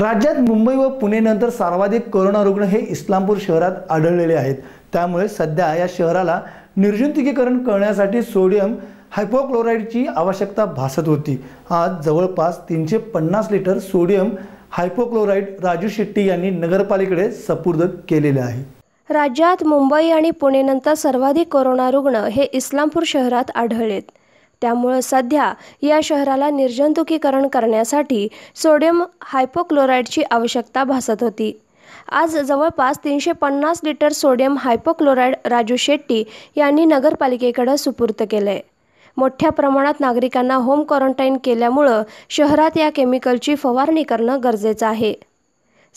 राज्यात मुंबई व पुणे नंतर सर्वाधिक कोरोना रुग्ण हे इस्लामपूर शहरात आढळलेले आहेत त्यामुळे सध्या या शहराला निर्जंतुकीकरण करण्यासाठी सोडियम हायपोक्लोराईडची आवश्यकता भासत होती आज जवळपास तीनशे पन्नास litre sodium hypochlorite Raju Shetti यांनी नगरपालिकेकडे सपूर्द केलेले आहे राज्यात मुंबई आणि पुणेनंतर सर्वाधिक कोरोना रुग्ण हे इस्लामपूर शहरात आढळलेत त्यामुळं सध्या या शहराला निर्जंतुकीकरण करण्यासाठी सोडियम हायपोक्लोराईडची आवश्यकता भासत होती आज जवळपास तीनशे पन्नास litre sodium hypochlorite Raju Shetti यांनी नगरपालिकेकडे सुपूर्त केले मोठ्या प्रमाणात नागरिकांना होम क्वारंटाईन केल्यामुळं शहरात या केमिकलची फवारणी करणं गरजेचं आहे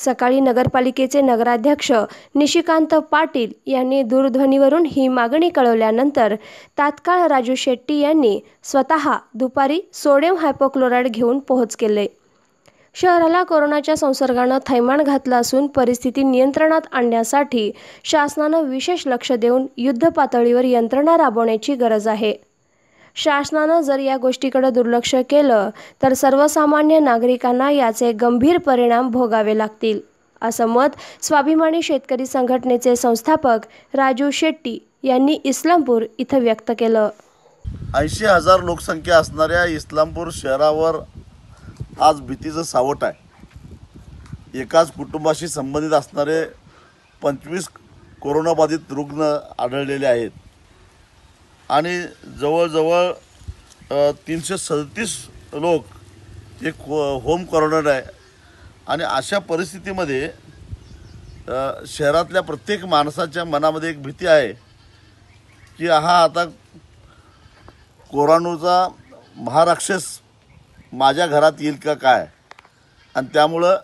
सकाळी नगरपालिकेचे नगराध्यक्ष निशिकांत पाटील यांनी दूरध्वनीवरून ही मागणी कळवल्यानंतर तात्काळ राजू शेट्टी यांनी स्वतः दुपारी सोडियम हायपोक्लोराईड घेऊन पोहोच केले शहराला कोरोनाच्या संसर्गानं थैमान घातलं असून परिस्थिती नियंत्रणात आणण्यासाठी शासनानं विशेष लक्ष देऊन युद्धपातळीवर यंत्रणा राबवण्याची गरज आहे शासनानं जर या गोष्टीकडे दुर्लक्ष केलं तर सर्वसामान्य नागरिकांना याचे गंभीर परिणाम भोगावे लागतील असं मत स्वाभिमानी शेतकरी संघटनेचे संस्थापक राजू शेट्टी यांनी इस्लामपूर इथं व्यक्त केलं ऐंशी हजार लोकसंख्या असणाऱ्या इस्लामपूर शहरावर आज भीतीचं सावट आहे एकाच कुटुंबाशी संबंधित असणारे पंचवीस कोरोनाबाधित रुग्ण आढळलेले आहेत आणि जवळजवळ तीनशे सदतीस लोक ते होम कॉर्नर आहे आणि अशा परिस्थितीमध्ये शहरातल्या प्रत्येक माणसाच्या मनामध्ये एक भीती आहे की हा आता कोरोनाचा महाराक्षस माझ्या घरात येईल का काय आणि त्यामुळं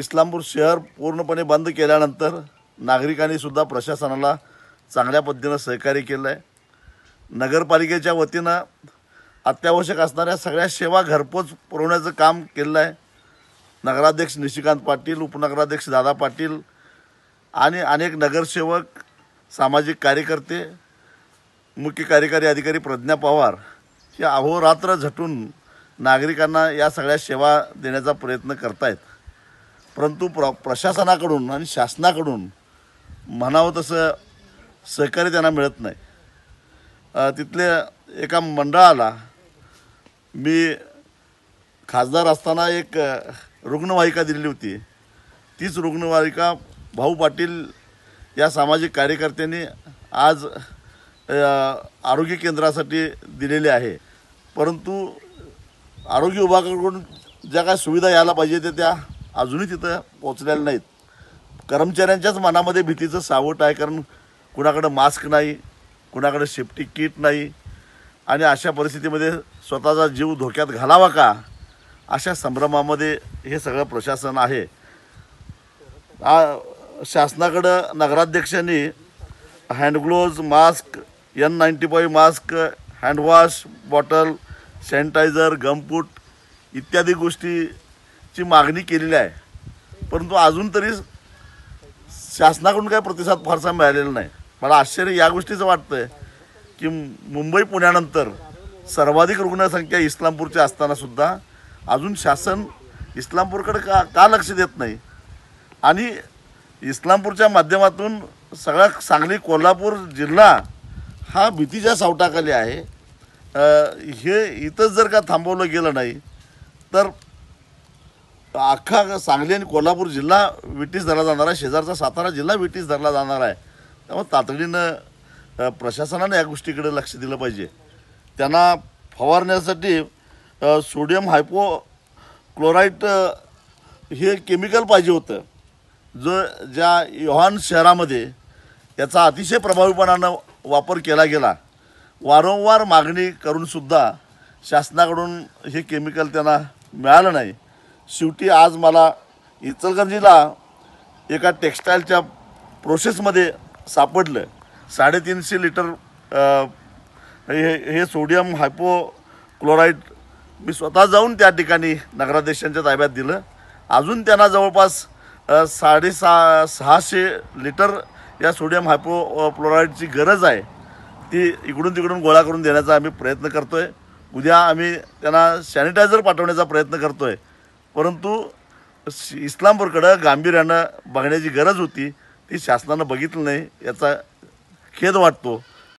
इस्लामपूर शहर पूर्णपणे बंद केल्यानंतर नागरिकांनीसुद्धा प्रशासनाला चांगल्या पद्धतीनं सहकार्य केलं आहे नगरपालिकेच्या वतीनं अत्यावश्यक असणाऱ्या सगळ्या सेवा घरपोच पुरवण्याचं काम केलेलं आहे नगराध्यक्ष निशिकांत पाटील उपनगराध्यक्ष दादा पाटील आणि अनेक नगरसेवक सामाजिक कार्यकर्ते मुख्य कार्यकारी अधिकारी प्रज्ञा पवार हे अहोरात्र झटून नागरिकांना या सगळ्या सेवा देण्याचा प्रयत्न आहेत परंतु प्र प्रशासनाकडून आणि शासनाकडून म्हणावं तसं सहकार्य त्यांना मिळत नाही तिथल्या एका मंडळाला मी खासदार असताना एक रुग्णवाहिका दिलेली होती तीच रुग्णवाहिका भाऊ पाटील या सामाजिक कार्यकर्त्यांनी आज आरोग्य केंद्रासाठी दिलेली आहे परंतु आरोग्य विभागाकडून ज्या काय सुविधा यायला पाहिजे त्या त्या अजूनही तिथं पोचलेल्या नाहीत कर्मचाऱ्यांच्याच मनामध्ये भीतीचं सावट आहे कारण कुणाकडं मास्क नाही कुणाकडे सेफ्टी किट नाही आणि अशा परिस्थितीमध्ये स्वतःचा जीव धोक्यात घालावा का अशा संभ्रमामध्ये हे सगळं प्रशासन आहे शासनाकडं नगराध्यक्षांनी hand gloves mask N ninety five mask handwash bottle sanitiser gumboot इत्यादी गोष्टीची मागणी केलेली आहे परंतु अजून तरी शासनाकडून काही प्रतिसाद फारसा मिळालेला नाही मला आश्चर्य या गोष्टीचं वाटतं की मुंबई पुण्यानंतर सर्वाधिक रुग्णसंख्या इस्लामपूरची असतानासुद्धा अजून शासन इस्लामपूरकडे का का लक्ष देत नाही आणि इस्लामपूरच्या माध्यमातून सगळा सांगली कोल्हापूर जिल्हा हा भीतीच्या सावटाखाली आहे हे इथंच जर का थांबवलं गेलं नाही तर अख्खा सांगली आणि कोल्हापूर जिल्हा विटीस धरला जाणार आहे शेजारचा सातारा जिल्हा विटीस धरला जाणार आहे त्यामुळे तातडीनं प्रशासनानं या गोष्टीकडे लक्ष दिलं पाहिजे त्यांना फवारण्यासाठी सोडियम हायपो क्लोराईट हे केमिकल पाहिजे होतं जो ज्या योहान शहरामध्ये याचा अतिशय प्रभावीपणानं वापर केला गेला वारंवार मागणी करूनसुद्धा शासनाकडून हे केमिकल त्यांना मिळालं नाही शेवटी आज मला इचलगंजीला एका टेक्स्टाईलच्या प्रोसेसमध्ये सापडलं साडेतीनशे लिटर हे हे सोडियम हायपोक्लोराईड मी स्वतः जाऊन त्या ठिकाणी नगराध्यक्षांच्या ताब्यात दिलं अजून त्यांना जवळपास साडेसहा सहाशे लिटर या सोडियम हायपो हायपोक्लोराईडची गरज आहे ती इकडून तिकडून गोळा करून देण्याचा आम्ही प्रयत्न करतो आहे उद्या आम्ही त्यांना सॅनिटायझर पाठवण्याचा प्रयत्न करतो आहे परंतु इस्लामपूरकडं गांभीर्यानं बघण्याची गरज होती हे शासनानं बघितलं नाही याचा खेद वाटतो